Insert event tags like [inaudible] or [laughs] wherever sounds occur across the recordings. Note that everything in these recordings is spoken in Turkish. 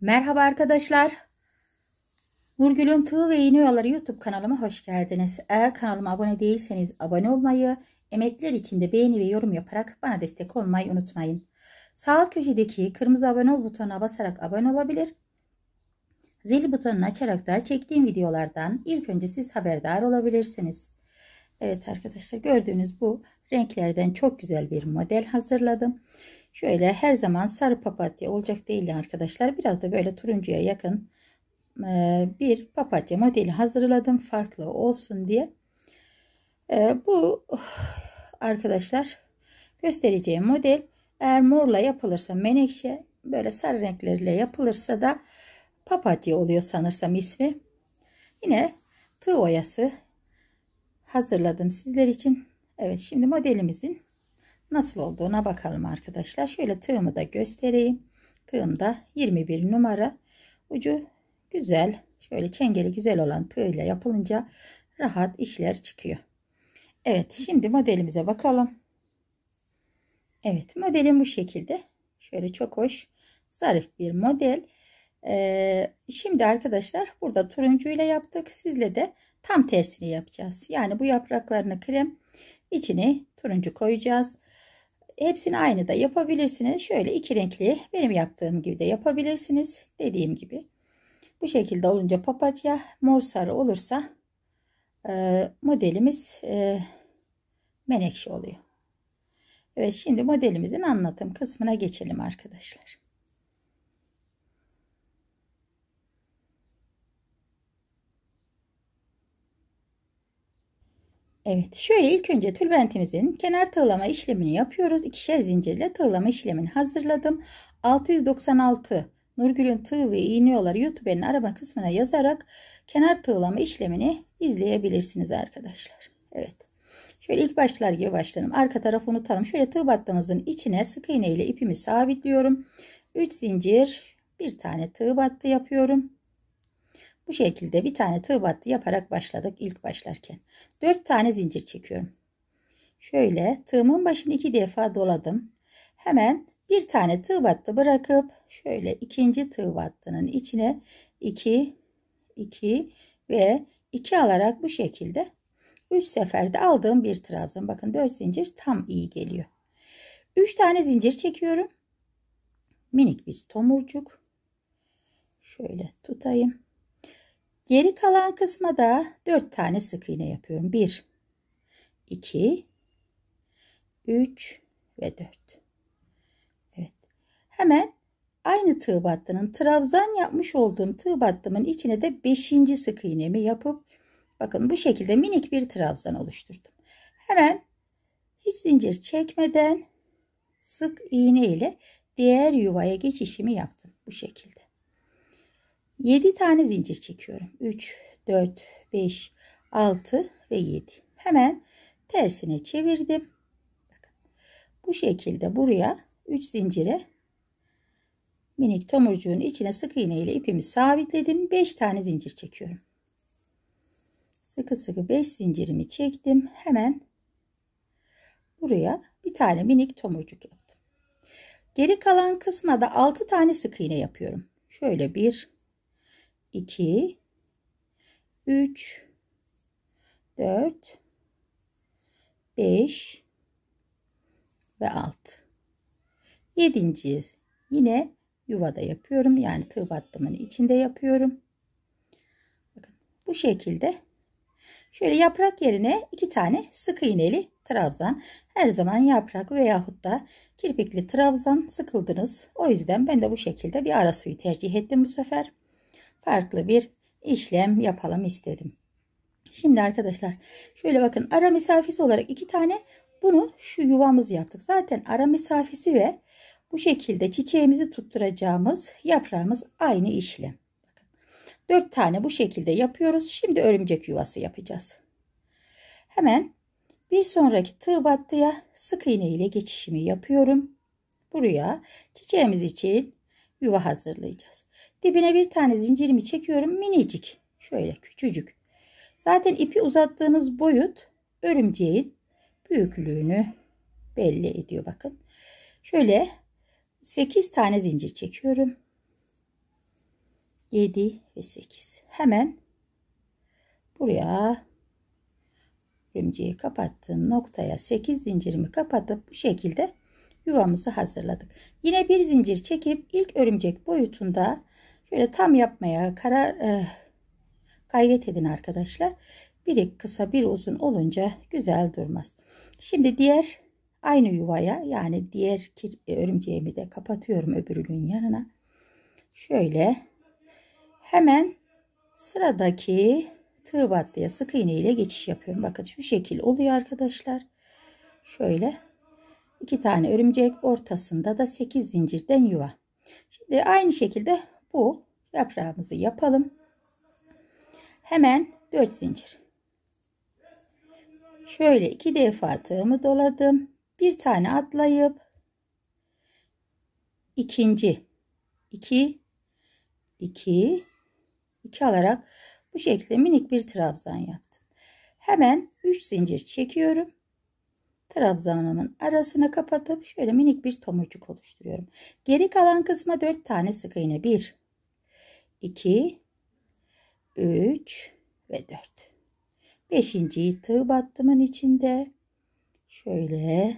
Merhaba arkadaşlar. Nurgül'ün Tığ ve İğne Oyaları YouTube kanalıma hoş geldiniz. Eğer kanalıma abone değilseniz abone olmayı, emekler de beğeni ve yorum yaparak bana destek olmayı unutmayın. Sağ alt köşedeki kırmızı abone ol butonuna basarak abone olabilir. Zil butonunu açarak da çektiğim videolardan ilk önce siz haberdar olabilirsiniz. Evet arkadaşlar gördüğünüz bu renklerden çok güzel bir model hazırladım. Şöyle her zaman sarı papatya olacak değil arkadaşlar. Biraz da böyle turuncuya yakın e, bir papatya modeli hazırladım. Farklı olsun diye. E, bu arkadaşlar göstereceğim model eğer morla yapılırsa menekşe böyle sarı renklerle yapılırsa da papatya oluyor sanırsam ismi. Yine tığ oyası hazırladım sizler için. Evet şimdi modelimizin nasıl olduğuna bakalım arkadaşlar. Şöyle tığımı da göstereyim. Tığım da 21 numara. Ucu güzel. Şöyle çengeli güzel olan tığıyla yapılınca rahat işler çıkıyor. Evet şimdi modelimize bakalım. Evet modelim bu şekilde. Şöyle çok hoş zarif bir model. Ee, şimdi arkadaşlar burada turuncu ile yaptık. Sizle de tam tersini yapacağız. Yani bu yapraklarını krem içine turuncu koyacağız. Hepsini aynı da yapabilirsiniz. Şöyle iki renkli benim yaptığım gibi de yapabilirsiniz. Dediğim gibi. Bu şekilde olunca papatya mor sarı olursa e, modelimiz e, menekşe oluyor. Evet şimdi modelimizin anlatım kısmına geçelim arkadaşlar. Evet şöyle ilk önce tülbentimizin kenar tığlama işlemini yapıyoruz. İkişer zincirle tığlama işlemini hazırladım. 696 Nurgül'ün tığ ve iğne yolları YouTube'nin arama kısmına yazarak kenar tığlama işlemini izleyebilirsiniz arkadaşlar. Evet. Şöyle ilk başlar gibi başlayalım. Arka tarafı unutalım. Şöyle tığ battığımızın içine sık iğne ile ipimi sabitliyorum. 3 zincir, bir tane tığ battı yapıyorum. Bu şekilde bir tane tığ battı yaparak başladık ilk başlarken. 4 tane zincir çekiyorum. Şöyle tığımın başını iki defa doladım. Hemen bir tane tığ battı bırakıp şöyle ikinci tığ battının içine 2 2 ve 2 alarak bu şekilde 3 seferde aldığım bir trabzan. Bakın 4 zincir tam iyi geliyor. 3 tane zincir çekiyorum. Minik bir tomurcuk. Şöyle tutayım. Geri kalan kısma da 4 tane sık iğne yapıyorum. 1, 2, 3 ve 4. Evet. Hemen aynı tığ battının trabzan yapmış olduğum tığ battımın içine de 5. sık iğnemi yapıp bakın bu şekilde minik bir trabzan oluşturdum. Hemen hiç zincir çekmeden sık iğne ile diğer yuvaya geçişimi yaptım bu şekilde. 7 tane zincir çekiyorum. 3, 4, 5, 6 ve 7. Hemen tersine çevirdim. bu şekilde buraya 3 zincire minik tomurcuğun içine sık iğne ile ipimi sabitledim. 5 tane zincir çekiyorum. Sıkı sıkı 5 zincirimi çektim. Hemen buraya bir tane minik tomurcuk yaptım. Geri kalan kısma da 6 tane sık iğne yapıyorum. Şöyle bir 2 3 4 5 ve 6 7. yine yuvada yapıyorum. Yani tığ battımın içinde yapıyorum. Bakın bu şekilde şöyle yaprak yerine iki tane sık iğneli trabzan. Her zaman yaprak veyahut da kirpikli trabzan sıkıldınız. O yüzden ben de bu şekilde bir ara suyu tercih ettim bu sefer farklı bir işlem yapalım istedim. Şimdi arkadaşlar şöyle bakın ara mesafesi olarak iki tane bunu şu yuvamızı yaptık. Zaten ara mesafesi ve bu şekilde çiçeğimizi tutturacağımız yaprağımız aynı işlem. Dört tane bu şekilde yapıyoruz. Şimdi örümcek yuvası yapacağız. Hemen bir sonraki tığ battıya sık iğne ile geçişimi yapıyorum. Buraya çiçeğimiz için yuva hazırlayacağız. Dibine bir tane zincirimi çekiyorum. Minicik. Şöyle küçücük. Zaten ipi uzattığınız boyut örümceğin büyüklüğünü belli ediyor. Bakın. Şöyle 8 tane zincir çekiyorum. 7 ve 8. Hemen buraya örümceği kapattığım noktaya 8 zincirimi kapatıp bu şekilde yuvamızı hazırladık. Yine bir zincir çekip ilk örümcek boyutunda Şöyle tam yapmaya karar e, gayret edin arkadaşlar. Biri kısa bir uzun olunca güzel durmaz. Şimdi diğer aynı yuvaya yani diğer kir, e, örümceğimi de kapatıyorum öbürünün yanına. Şöyle hemen sıradaki tığ battıya sık iğne ile geçiş yapıyorum. Bakın şu şekil oluyor arkadaşlar. Şöyle iki tane örümcek ortasında da 8 zincirden yuva. Şimdi aynı şekilde bu yaprağımızı yapalım. Hemen 4 zincir. Şöyle iki defa tığımı doladım. Bir tane atlayıp ikinci 2 2 2 alarak bu şekilde minik bir trabzan yaptım. Hemen 3 zincir çekiyorum. Trabzanımın arasını kapatıp şöyle minik bir tomurcuk oluşturuyorum. Geri kalan kısma 4 tane sık iğne. 1 2 3 ve 4 beşinciyi tığ battımın içinde şöyle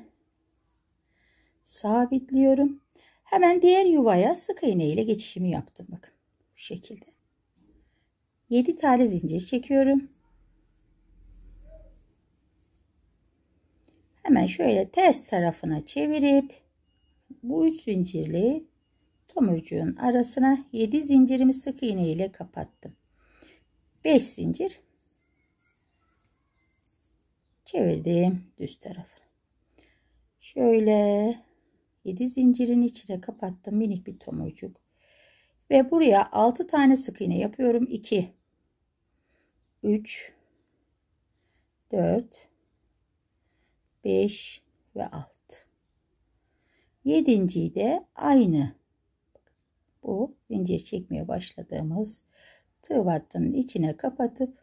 sabitliyorum hemen diğer yuvaya sık iğne ile geçişimi yaptım bakın bu şekilde 7 tane zincir çekiyorum hemen şöyle ters tarafına çevirip bu üç zincirli tomurcuğun arasına 7 zincirimi sık iğne ile kapattım. 5 zincir çevirdim düz tarafı. Şöyle 7 zincirin içine kapattım minik bir tomurcuk. Ve buraya 6 tane sık iğne yapıyorum. 2 3 4 5 ve 6. Yedinciyi de aynı bu zincir çekmeye başladığımız tığ vattının içine kapatıp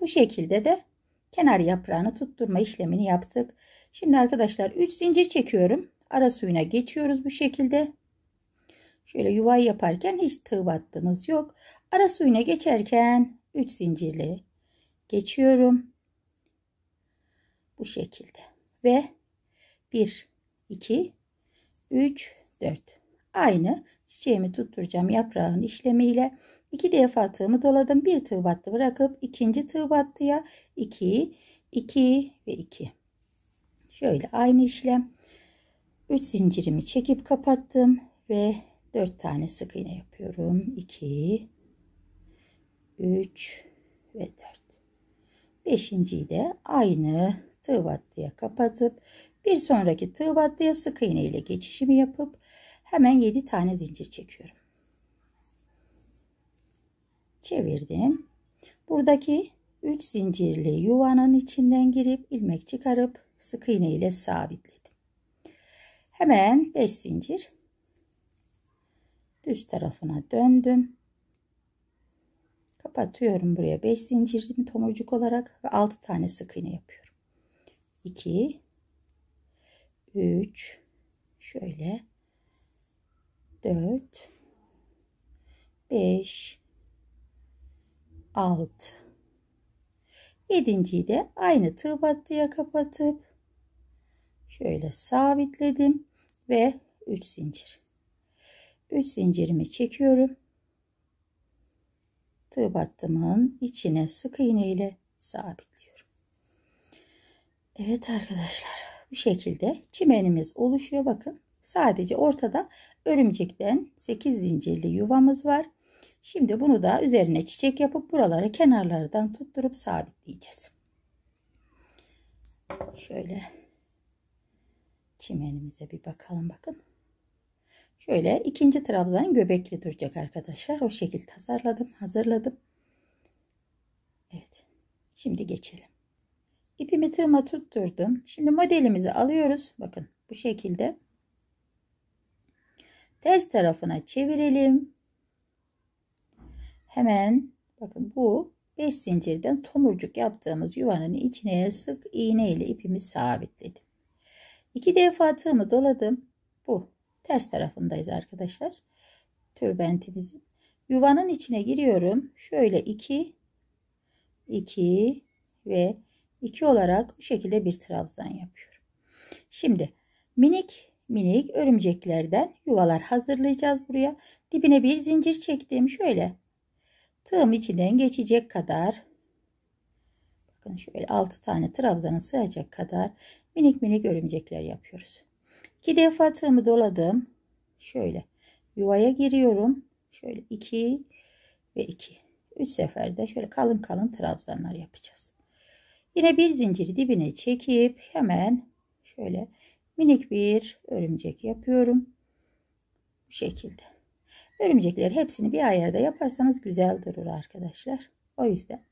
bu şekilde de kenar yaprağını tutturma işlemini yaptık. Şimdi arkadaşlar 3 zincir çekiyorum. Ara suyuna geçiyoruz bu şekilde. Şöyle yuva yaparken hiç tığ battığımız yok. Ara suyuna geçerken 3 zincirli geçiyorum. Bu şekilde. Ve 1, 2, 3, 4. Aynı Çiçeğimi tutturacağım yaprağın işlemiyle. İki defa tığımı doladım. Bir tığ battı bırakıp ikinci tığ battıya 2, 2 ve 2. Şöyle aynı işlem. 3 zincirimi çekip kapattım ve 4 tane sık iğne yapıyorum. 2 3 ve 4. 5.yi de aynı tığ battıya kapatıp bir sonraki tığ battıya sık iğne ile geçişimi yapıp hemen 7 tane zincir çekiyorum. Çevirdim. Buradaki 3 zincirli yuvanın içinden girip ilmek çıkarıp sık iğne ile sabitledim. Hemen 5 zincir düz tarafına döndüm. Kapatıyorum buraya 5 zincirim tomurcuk olarak ve 6 tane sık iğne yapıyorum. 2 3 şöyle 4 5 6 yedinciyi de aynı tığ battıya kapatıp şöyle sabitledim ve 3 zincir 3 zincirimi çekiyorum tığ battımın içine sık iğne ile sabitliyorum Evet arkadaşlar bu şekilde çimenimiz oluşuyor bakın sadece ortada örümcekten 8 zincirli yuvamız var. Şimdi bunu da üzerine çiçek yapıp buraları kenarlardan tutturup sabitleyeceğiz. Şöyle çimenimize bir bakalım bakın. Şöyle ikinci trabzan göbekli duracak arkadaşlar. O şekil tasarladım, hazırladım. Evet. Şimdi geçelim. İpimi tığıma tutturdum. Şimdi modelimizi alıyoruz. Bakın bu şekilde ters tarafına çevirelim. Hemen bakın bu 5 zincirden tomurcuk yaptığımız yuvanın içine sık iğne ile ipimi sabitledim. 2 defa tığımı doladım. Bu ters tarafındayız arkadaşlar. Tülbentimizin. Yuvanın içine giriyorum. Şöyle 2 2 ve 2 olarak bu şekilde bir trabzan yapıyorum. Şimdi minik minik örümceklerden yuvalar hazırlayacağız buraya. Dibine bir zincir çektim. Şöyle tığım içinden geçecek kadar bakın şöyle 6 tane trabzanın sığacak kadar minik minik örümcekler yapıyoruz. 2 defa tığımı doladım. Şöyle yuvaya giriyorum. Şöyle 2 ve 2. 3 seferde şöyle kalın kalın trabzanlar yapacağız. Yine bir zinciri dibine çekip hemen şöyle minik bir örümcek yapıyorum. Bu şekilde. Örümcekleri hepsini bir ayarda yaparsanız güzel durur arkadaşlar. O yüzden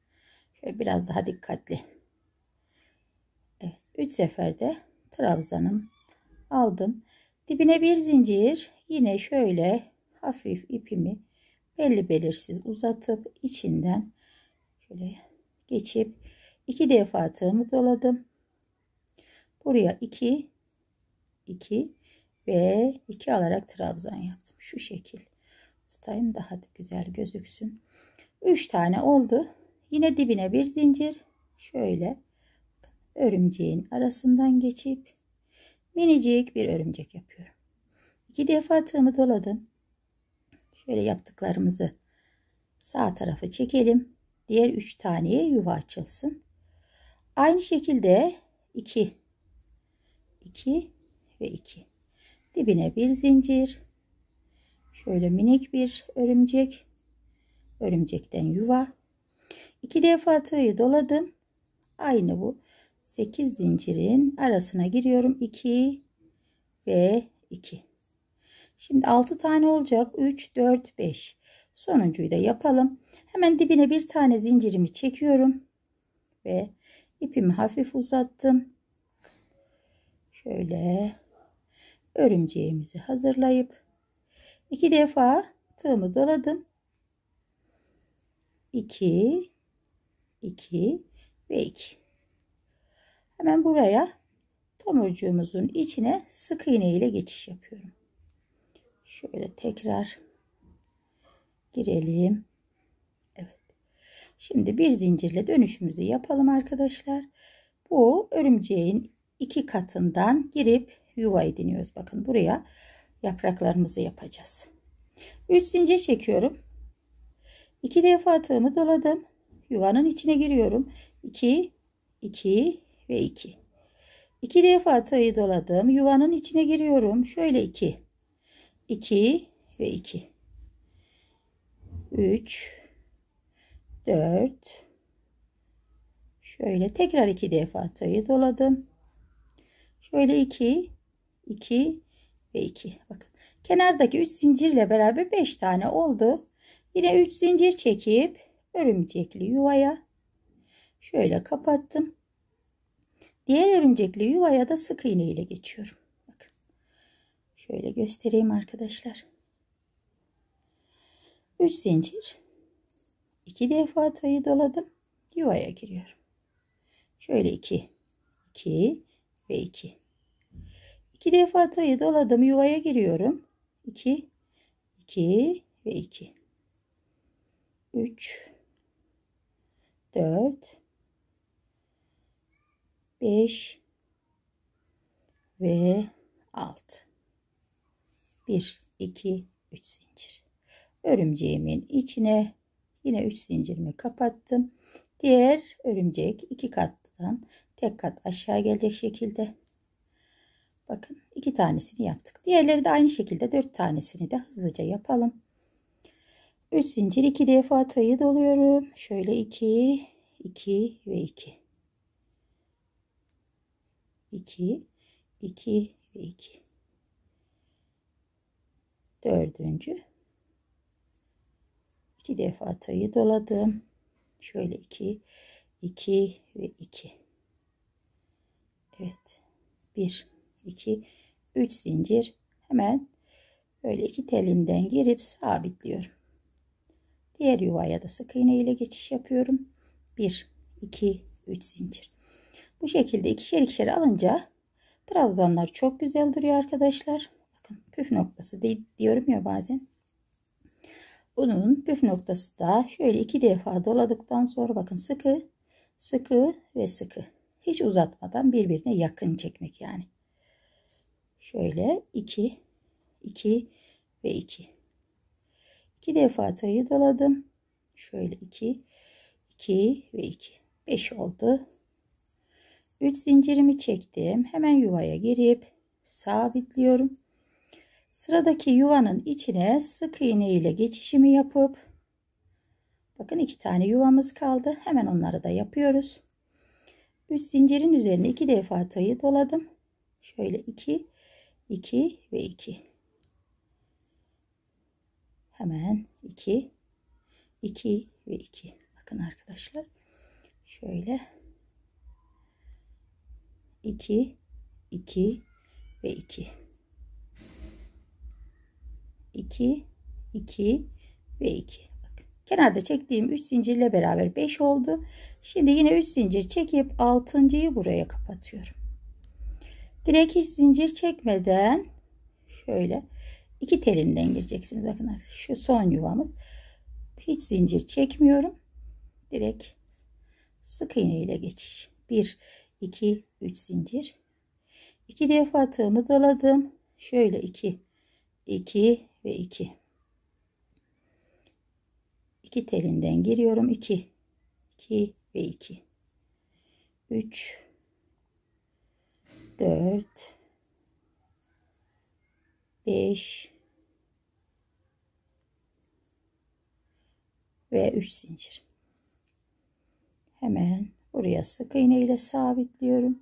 şöyle biraz daha dikkatli. Evet. 3 seferde trabzanım aldım. Dibine bir zincir. Yine şöyle hafif ipimi belli belirsiz uzatıp içinden şöyle geçip iki defa tığımı doladım. Buraya iki 2 ve 2 alarak trabzan yaptım. Şu şekil tutayım daha da güzel gözüksün. 3 tane oldu. Yine dibine bir zincir şöyle örümceğin arasından geçip minicik bir örümcek yapıyorum. İki defa tığımı doladım. Şöyle yaptıklarımızı sağ tarafı çekelim. Diğer üç taneye yuva açılsın. Aynı şekilde iki, iki ve 2. Dibine bir zincir. Şöyle minik bir örümcek. Örümcekten yuva. 2 defa tığı doladım. Aynı bu. 8 zincirin arasına giriyorum. 2 ve 2. Şimdi 6 tane olacak. 3, 4, 5. Sonuncuyu da yapalım. Hemen dibine bir tane zincirimi çekiyorum. Ve ipimi hafif uzattım. Şöyle örümceğimizi hazırlayıp iki defa tığımı doladım. 2 2 ve 2. Hemen buraya tomurcuğumuzun içine sık iğne ile geçiş yapıyorum. Şöyle tekrar girelim. Evet. Şimdi bir zincirle dönüşümüzü yapalım arkadaşlar. Bu örümceğin iki katından girip yuva ediniyoruz. Bakın buraya yapraklarımızı yapacağız. 3 zincir çekiyorum. 2 defa tığımı doladım. Yuvanın içine giriyorum. 2, 2 ve 2. 2 defa tığı doladım. Yuvanın içine giriyorum. Şöyle 2. 2 ve 2. 3 4 Şöyle tekrar 2 defa tığı doladım. Şöyle 2 2 ve 2. Bakın kenardaki 3 zincirle beraber 5 tane oldu. Yine 3 zincir çekip örümcekli yuvaya şöyle kapattım. Diğer örümcekli yuvaya da sık iğne ile geçiyorum. Bakın. Şöyle göstereyim arkadaşlar. 3 zincir. 2 defa atayı doladım. Yuvaya giriyorum. Şöyle 2, 2 ve 2. 2 defa tığı doladım yuvaya giriyorum. 2 2 ve 2 3 4 5 ve 6 1 2 3 zincir örümceğimin içine yine 3 zincirimi kapattım diğer örümcek iki kattan tek kat aşağı gelecek şekilde Bakın iki tanesini yaptık. Diğerleri de aynı şekilde dört tanesini de hızlıca yapalım. 3 zincir 2 defa tığı doluyorum. Şöyle 2, 2 ve 2. 2, 2 ve 2. Dördüncü. 2 defa tığı doladım. Şöyle 2, 2 ve 2. Evet. 1 2 3 zincir hemen böyle iki telinden girip sabitliyorum. Diğer yuvaya da sık iğne ile geçiş yapıyorum. 1 2 3 zincir. Bu şekilde ikişer ikişer alınca trabzanlar çok güzel duruyor arkadaşlar. Bakın püf noktası de, diyorum ya bazen. Bunun püf noktası da şöyle iki defa doladıktan sonra bakın sıkı, sıkı ve sıkı. Hiç uzatmadan birbirine yakın çekmek yani. Şöyle 2, 2 ve 2. 2 defa tayı daladım. Şöyle 2, 2 ve 2. 5 oldu. 3 zincirimi çektim. Hemen yuvaya girip sabitliyorum. Sıradaki yuvanın içine sık iğne ile geçişimi yapıp bakın iki tane yuvamız kaldı. Hemen onları da yapıyoruz. 3 zincirin üzerine iki defa tayı doladım. Şöyle 2 2 ve 2. Hemen 2, 2 ve 2. Bakın arkadaşlar. Şöyle 2, 2 ve 2. 2, 2 ve 2. Bakın. Kenarda çektiğim 3 zincirle beraber 5 oldu. Şimdi yine 3 zincir çekip 6.yı buraya kapatıyorum. Direkt hiç zincir çekmeden şöyle iki telinden gireceksiniz. Bakın artık şu son yuvamız. Hiç zincir çekmiyorum. Direkt sık iğne ile geçiş. 1 2 3 zincir. 2 defa tığımı daladım. Şöyle 2 2 ve 2. 2 telinden giriyorum. 2 2 ve 2. 3 dört, beş ve üç zincir. Hemen buraya sık iğne ile sabitliyorum.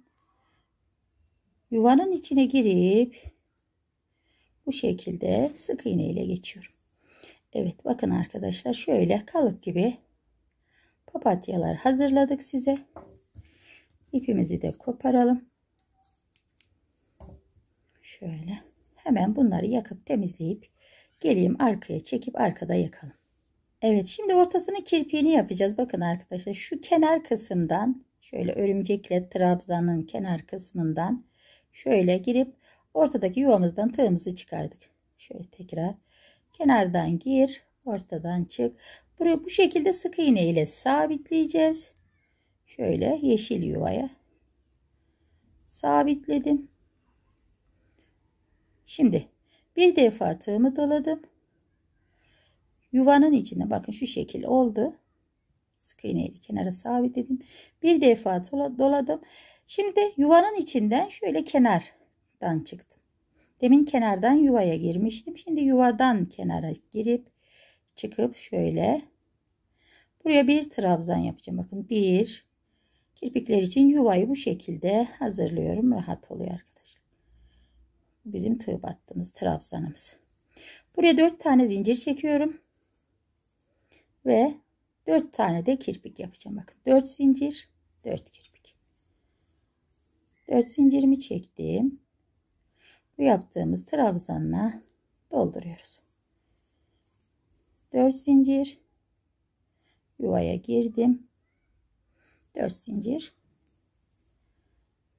Yuvanın içine girip bu şekilde sık iğne ile geçiyorum. Evet bakın arkadaşlar şöyle kalıp gibi papatyalar hazırladık size. İpimizi de koparalım. Şöyle. Hemen bunları yakıp temizleyip geleyim arkaya çekip arkada yakalım. Evet şimdi ortasını kirpiğini yapacağız. Bakın arkadaşlar şu kenar kısımdan şöyle örümcekle trabzanın kenar kısmından şöyle girip ortadaki yuvamızdan tığımızı çıkardık. Şöyle tekrar kenardan gir ortadan çık. Buraya bu şekilde sık iğne ile sabitleyeceğiz. Şöyle yeşil yuvaya sabitledim. Şimdi bir defa tığımı doladım. Yuvanın içine bakın şu şekil oldu. Sık iğneyi kenara sabitledim. Bir defa doladım. Şimdi yuvanın içinden şöyle kenardan çıktım. Demin kenardan yuvaya girmiştim. Şimdi yuvadan kenara girip çıkıp şöyle buraya bir trabzan yapacağım. Bakın bir kirpikler için yuvayı bu şekilde hazırlıyorum. Rahat oluyor arkadaşlar bizim tığ battığımız trabzanımız. Buraya 4 tane zincir çekiyorum. Ve 4 tane de kirpik yapacağım. Bakın 4 zincir, 4 kirpik. 4 zincirimi çektim. Bu yaptığımız trabzanla dolduruyoruz. 4 zincir yuvaya girdim. 4 zincir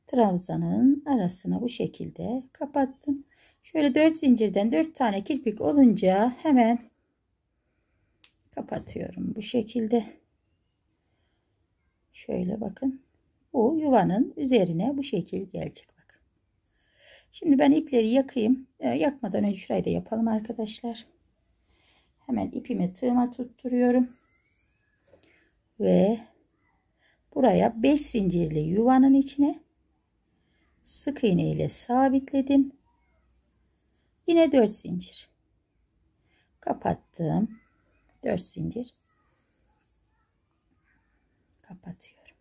trabzanın arasına bu şekilde kapattım. Şöyle 4 zincirden 4 tane kirpik olunca hemen kapatıyorum bu şekilde. Şöyle bakın. Bu yuvanın üzerine bu şekil gelecek. Bakın. Şimdi ben ipleri yakayım. E, yakmadan önce şurayı da yapalım arkadaşlar. Hemen ipimi tığıma tutturuyorum. Ve buraya 5 zincirli yuvanın içine sık iğne ile sabitledim. Yine 4 zincir. Kapattım. 4 zincir. Kapatıyorum.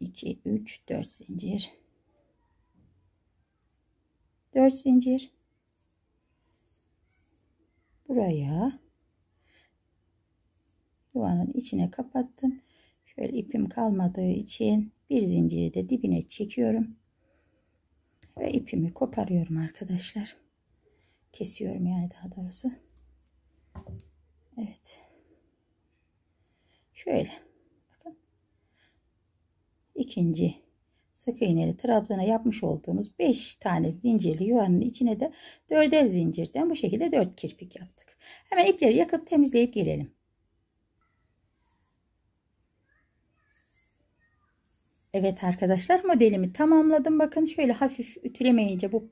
2 3 4 zincir. 4 zincir. Buraya yuvanın içine kapattım. Şöyle ipim kalmadığı için bir zinciri de dibine çekiyorum ve ipimi koparıyorum arkadaşlar kesiyorum yani daha doğrusu Evet şöyle bakın ikinci sık iğneli trabzana yapmış olduğumuz 5 tane zincirli yuvanın içine de dörder zincirden bu şekilde 4 kirpik yaptık hemen ipleri yakıp temizleyip gelelim Evet arkadaşlar modelimi tamamladım. Bakın şöyle hafif ütülemeyince bu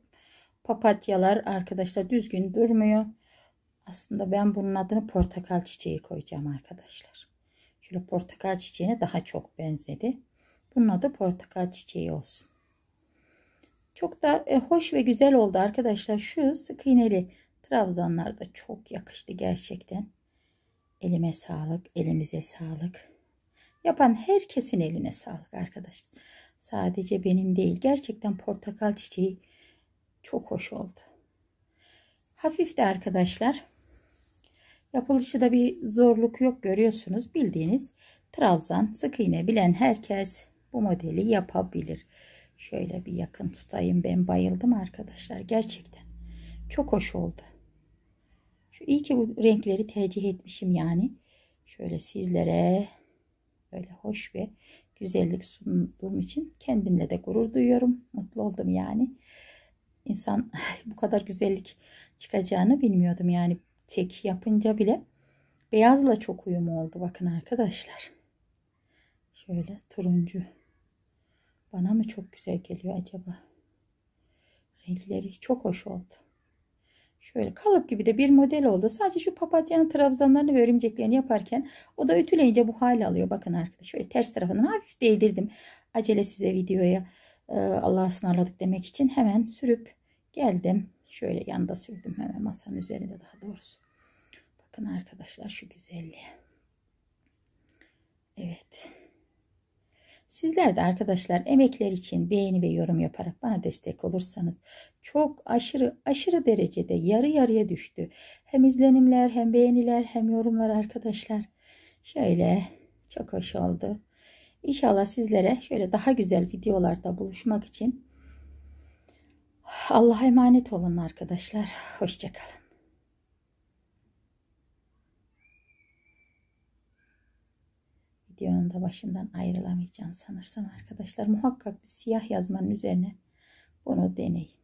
papatyalar arkadaşlar düzgün durmuyor. Aslında ben bunun adını portakal çiçeği koyacağım arkadaşlar. Şöyle portakal çiçeğine daha çok benzedi. Bunun adı portakal çiçeği olsun. Çok da e, hoş ve güzel oldu arkadaşlar. Şu sık iğneli trabzanlar da çok yakıştı gerçekten. Elime sağlık, elimize sağlık. Yapan herkesin eline sağlık arkadaşlar. Sadece benim değil. Gerçekten portakal çiçeği çok hoş oldu. Hafif de arkadaşlar. Yapılışı da bir zorluk yok görüyorsunuz. Bildiğiniz trabzan sık iğne bilen herkes bu modeli yapabilir. Şöyle bir yakın tutayım. Ben bayıldım arkadaşlar. Gerçekten çok hoş oldu. Şu iyi ki bu renkleri tercih etmişim yani. Şöyle sizlere böyle hoş ve güzellik sunduğum için kendimle de gurur duyuyorum. Mutlu oldum yani. İnsan [laughs] bu kadar güzellik çıkacağını bilmiyordum yani tek yapınca bile beyazla çok uyum oldu bakın arkadaşlar. Şöyle turuncu. Bana mı çok güzel geliyor acaba? Renkleri çok hoş oldu. Şöyle kalıp gibi de bir model oldu. Sadece şu papatyanın trabzanlarını ve örümceklerini yaparken o da ütüleyince bu hale alıyor. Bakın arkadaş, şöyle ters tarafını hafif değdirdim. Acele size videoya e, Allah'a ısmarladık demek için hemen sürüp geldim. Şöyle yanda sürdüm hemen masanın üzerinde daha doğrusu. Bakın arkadaşlar şu güzelliğe. Evet. Sizler de arkadaşlar emekler için beğeni ve yorum yaparak bana destek olursanız çok aşırı aşırı derecede yarı yarıya düştü. Hem izlenimler hem beğeniler hem yorumlar arkadaşlar. Şöyle çok hoş oldu. İnşallah sizlere şöyle daha güzel videolarda buluşmak için Allah'a emanet olun arkadaşlar. Hoşçakalın. videonun başından ayrılamayacağım sanırsam arkadaşlar. Muhakkak bir siyah yazmanın üzerine bunu deneyin.